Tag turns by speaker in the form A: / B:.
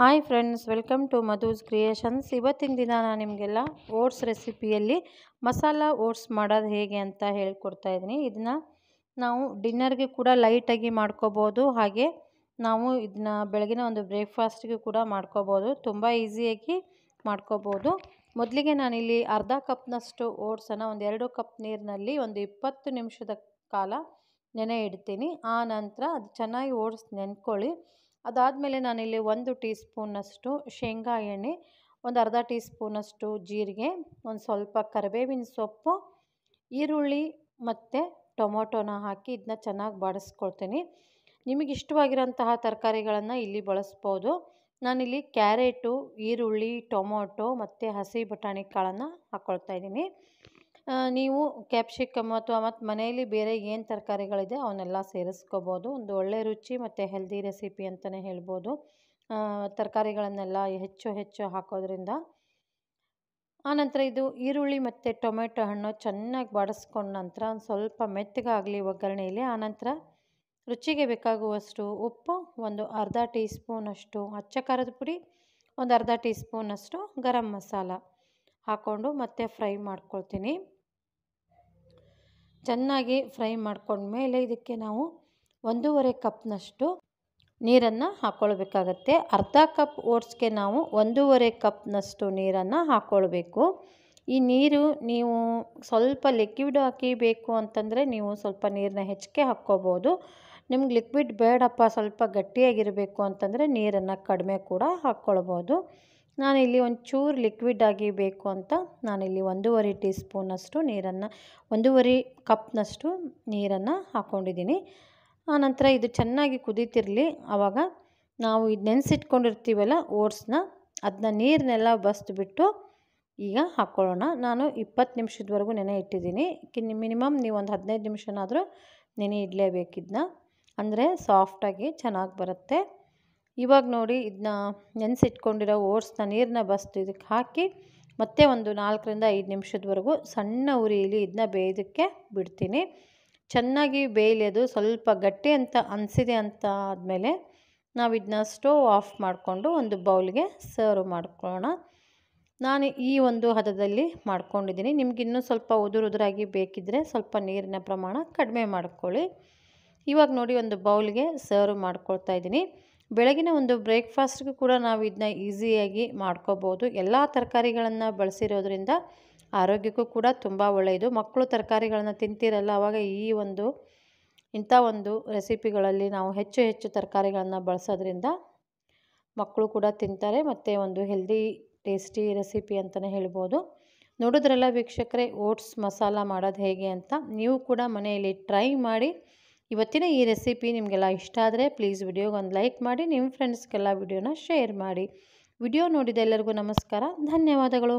A: hi friends welcome to Madhu's creations ಇವತ್ತಿನ ದಿನ ನಾನು ನಿಮಗೆಲ್ಲ ಓಟ್ಸ್ ರೆಸಿಪಿಯಲ್ಲಿ ಮಸಾಲ ಓಟ್ಸ್ ಮಾಡೋದು ಹೇಗೆ ಅಂತ ಹೇಳ್ಕೊಡ್ತಾ ಇದ್ದೀನಿ ಇದನ್ನು ನಾವು ಡಿನ್ನರ್ಗೆ ಕೂಡ ಲೈಟಾಗಿ ಮಾಡ್ಕೋಬೋದು ಹಾಗೆ ನಾವು ಇದನ್ನ ಬೆಳಗಿನ ಒಂದು ಬ್ರೇಕ್ಫಾಸ್ಟ್ಗೆ ಕೂಡ ಮಾಡ್ಕೋಬೋದು ತುಂಬ ಈಸಿಯಾಗಿ ಮಾಡ್ಕೋಬೋದು ಮೊದಲಿಗೆ ನಾನಿಲ್ಲಿ ಅರ್ಧ ಕಪ್ನಷ್ಟು ಓಟ್ಸನ್ನು ಒಂದು ಎರಡು ಕಪ್ ನೀರಿನಲ್ಲಿ ಒಂದು ಇಪ್ಪತ್ತು ನಿಮಿಷದ ಕಾಲ ನೆನೆ ಇಡ್ತೀನಿ ಆ ನಂತರ ಅದು ಚೆನ್ನಾಗಿ ಓಟ್ಸ್ ನೆನ್ಕೊಳ್ಳಿ ಅದಾದಮೇಲೆ ನಾನಿಲ್ಲಿ ಒಂದು ಟೀ ಸ್ಪೂನಷ್ಟು ಶೇಂಗಾ ಎಣ್ಣೆ ಒಂದು ಅರ್ಧ ಟೀ ಸ್ಪೂನಷ್ಟು ಜೀರಿಗೆ ಒಂದು ಸ್ವಲ್ಪ ಕರಿಬೇವಿನ ಸೊಪ್ಪು ಈರುಳ್ಳಿ ಮತ್ತು ಟೊಮೊಟೊನ ಹಾಕಿ ಇದನ್ನ ಚೆನ್ನಾಗಿ ಬಾಡಿಸ್ಕೊಳ್ತೀನಿ ನಿಮಗೆ ಇಷ್ಟವಾಗಿರೋಂತಹ ತರಕಾರಿಗಳನ್ನು ಇಲ್ಲಿ ಬಳಸ್ಬೋದು ನಾನಿಲ್ಲಿ ಕ್ಯಾರೆಟು ಈರುಳ್ಳಿ ಟೊಮೊಟೊ ಮತ್ತು ಹಸಿ ಬಟಾಣಿ ಕಾಳನ್ನು ಹಾಕ್ಕೊಳ್ತಾ ಇದ್ದೀನಿ ನೀವು ಕ್ಯಾಪ್ಸಿಕಮ್ ಅಥವಾ ಮತ್ತು ಮನೆಯಲ್ಲಿ ಬೇರೆ ಏನು ತರಕಾರಿಗಳಿದೆ ಅವನ್ನೆಲ್ಲ ಸೇರಿಸ್ಕೋಬೋದು ಒಂದು ಒಳ್ಳೆ ರುಚಿ ಮತ್ತು ಹೆಲ್ದಿ ರೆಸಿಪಿ ಅಂತಲೇ ಹೇಳ್ಬೋದು ತರಕಾರಿಗಳನ್ನೆಲ್ಲ ಹೆಚ್ಚು ಹೆಚ್ಚು ಹಾಕೋದ್ರಿಂದ ಆನಂತರ ಇದು ಈರುಳ್ಳಿ ಮತ್ತು ಟೊಮೆಟೊ ಹಣ್ಣು ಚೆನ್ನಾಗಿ ಬಡಿಸ್ಕೊಂಡ ನಂತರ ಒಂದು ಸ್ವಲ್ಪ ಮೆತ್ತಗಾಗಲಿ ಒಗ್ಗರಣೆಯಲ್ಲಿ ಆನಂತರ ರುಚಿಗೆ ಬೇಕಾಗುವಷ್ಟು ಉಪ್ಪು ಒಂದು ಅರ್ಧ ಟೀ ಸ್ಪೂನಷ್ಟು ಅಚ್ಚ ಖಾರದ ಪುಡಿ ಒಂದು ಅರ್ಧ ಟೀ ಸ್ಪೂನಷ್ಟು ಗರಂ ಮಸಾಲ ಹಾಕ್ಕೊಂಡು ಮತ್ತೆ ಫ್ರೈ ಮಾಡ್ಕೊಳ್ತೀನಿ ಚೆನ್ನಾಗಿ ಫ್ರೈ ಮಾಡಿಕೊಂಡ್ಮೇಲೆ ಇದಕ್ಕೆ ನಾವು ಒಂದೂವರೆ ಕಪ್ನಷ್ಟು ನೀರನ್ನು ಹಾಕ್ಕೊಳ್ಬೇಕಾಗತ್ತೆ ಅರ್ಧ ಕಪ್ ಓಟ್ಸ್ಗೆ ನಾವು ಒಂದೂವರೆ ಕಪ್ನಷ್ಟು ನೀರನ್ನು ಹಾಕ್ಕೊಳ್ಬೇಕು ಈ ನೀರು ನೀವು ಸ್ವಲ್ಪ ಲಿಕ್ವಿಡ್ ಹಾಕಿ ಬೇಕು ಅಂತಂದರೆ ನೀವು ಸ್ವಲ್ಪ ನೀರನ್ನ ಹೆಚ್ಚಿಗೆ ಹಾಕ್ಕೋಬೋದು ನಿಮ್ಗೆ ಲಿಕ್ವಿಡ್ ಬೇಡಪ್ಪ ಸ್ವಲ್ಪ ಗಟ್ಟಿಯಾಗಿರಬೇಕು ಅಂತಂದರೆ ನೀರನ್ನು ಕಡಿಮೆ ಕೂಡ ಹಾಕ್ಕೊಳ್ಬೋದು ನಾನಿಲ್ಲಿ ಒಂಚೂರು ಲಿಕ್ವಿಡ್ ಆಗಿ ಬೇಕು ಅಂತ ನಾನಿಲ್ಲಿ ಒಂದೂವರೆ ಟೀ ಸ್ಪೂನಷ್ಟು ನೀರನ್ನು ಒಂದೂವರೆ ಕಪ್ನಷ್ಟು ನೀರನ್ನು ಹಾಕ್ಕೊಂಡಿದ್ದೀನಿ ಆನಂತರ ಇದು ಚೆನ್ನಾಗಿ ಕುದೀತಿರಲಿ ಆವಾಗ ನಾವು ಇದು ನೆನೆಸಿಟ್ಕೊಂಡಿರ್ತೀವಲ್ಲ ಓಟ್ಸ್ನ ಅದನ್ನ ನೀರನ್ನೆಲ್ಲ ಬಸ್ದುಬಿಟ್ಟು ಈಗ ಹಾಕ್ಕೊಳ್ಳೋಣ ನಾನು ಇಪ್ಪತ್ತು ನಿಮಿಷದವರೆಗೂ ನೆನೆ ಇಟ್ಟಿದ್ದೀನಿ ಮಿನಿಮಮ್ ನೀವು ಒಂದು ಹದಿನೈದು ನಿಮಿಷನಾದರೂ ನೆನೆ ಇಡಲೇಬೇಕಿದ್ನ ಅಂದರೆ ಸಾಫ್ಟಾಗಿ ಚೆನ್ನಾಗಿ ಬರುತ್ತೆ ಇವಾಗ ನೋಡಿ ಇದನ್ನ ನೆನೆಸಿಟ್ಕೊಂಡಿರೋ ಓಟ್ಸ್ನ ನೀರನ್ನ ಬಸ್ತು ಇದಕ್ಕೆ ಹಾಕಿ ಮತ್ತೆ ಒಂದು ನಾಲ್ಕರಿಂದ ಐದು ನಿಮಿಷದವರೆಗೂ ಸಣ್ಣ ಉರಿಯಲ್ಲಿ ಇದನ್ನ ಬೇಯೋದಕ್ಕೆ ಬಿಡ್ತೀನಿ ಚೆನ್ನಾಗಿ ಬೇಯಲಿದು ಸ್ವಲ್ಪ ಗಟ್ಟಿ ಅಂತ ಅನಿಸಿದೆ ಅಂತ ಆದಮೇಲೆ ನಾವು ಇದನ್ನ ಸ್ಟೋವ್ ಆಫ್ ಮಾಡಿಕೊಂಡು ಒಂದು ಬೌಲ್ಗೆ ಸರ್ವ್ ಮಾಡ್ಕೊಳ್ಳೋಣ ನಾನು ಈ ಒಂದು ಹದದಲ್ಲಿ ಮಾಡ್ಕೊಂಡಿದ್ದೀನಿ ನಿಮ್ಗೆ ಇನ್ನೂ ಸ್ವಲ್ಪ ಉದುರು ಉದುರಾಗಿ ಬೇಕಿದ್ದರೆ ಸ್ವಲ್ಪ ನೀರಿನ ಪ್ರಮಾಣ ಕಡಿಮೆ ಮಾಡ್ಕೊಳ್ಳಿ ಇವಾಗ ನೋಡಿ ಒಂದು ಬೌಲ್ಗೆ ಸರ್ವ್ ಮಾಡ್ಕೊಳ್ತಾ ಇದ್ದೀನಿ ಬೆಳಗಿನ ಒಂದು ಬ್ರೇಕ್ಫಾಸ್ಟ್ಗೂ ಕೂಡ ನಾವು ಇದನ್ನ ಈಸಿಯಾಗಿ ಮಾಡ್ಕೋಬೋದು ಎಲ್ಲ ತರಕಾರಿಗಳನ್ನು ಬಳಸಿರೋದ್ರಿಂದ ಆರೋಗ್ಯಕ್ಕೂ ಕೂಡ ತುಂಬ ಒಳ್ಳೆಯದು ಮಕ್ಕಳು ತರಕಾರಿಗಳನ್ನು ತಿಂತಿರಲ್ಲ ಆವಾಗ ಈ ಒಂದು ಇಂಥ ಒಂದು ರೆಸಿಪಿಗಳಲ್ಲಿ ನಾವು ಹೆಚ್ಚು ಹೆಚ್ಚು ತರಕಾರಿಗಳನ್ನು ಬಳಸೋದ್ರಿಂದ ಮಕ್ಕಳು ಕೂಡ ತಿಂತಾರೆ ಮತ್ತು ಒಂದು ಹೆಲ್ದಿ ಟೇಸ್ಟಿ ರೆಸಿಪಿ ಅಂತಲೇ ಹೇಳ್ಬೋದು ನೋಡಿದ್ರಲ್ಲ ವೀಕ್ಷಕರೇ ಓಟ್ಸ್ ಮಸಾಲ ಮಾಡೋದು ಹೇಗೆ ಅಂತ ನೀವು ಕೂಡ ಮನೆಯಲ್ಲಿ ಟ್ರೈ ಮಾಡಿ ಇವತ್ತಿನ ಈ ರೆಸಿಪಿ ನಿಮಗೆಲ್ಲ ಇಷ್ಟ ಆದರೆ ಪ್ಲೀಸ್ ವಿಡಿಯೋಗೆ ಒಂದು ಲೈಕ್ ಮಾಡಿ ನಿಮ್ಮ ಫ್ರೆಂಡ್ಸ್ಗೆಲ್ಲ ವಿಡಿಯೋನ ಶೇರ್ ಮಾಡಿ ವಿಡಿಯೋ ನೋಡಿದ ಎಲ್ಲರಿಗೂ ನಮಸ್ಕಾರ ಧನ್ಯವಾದಗಳು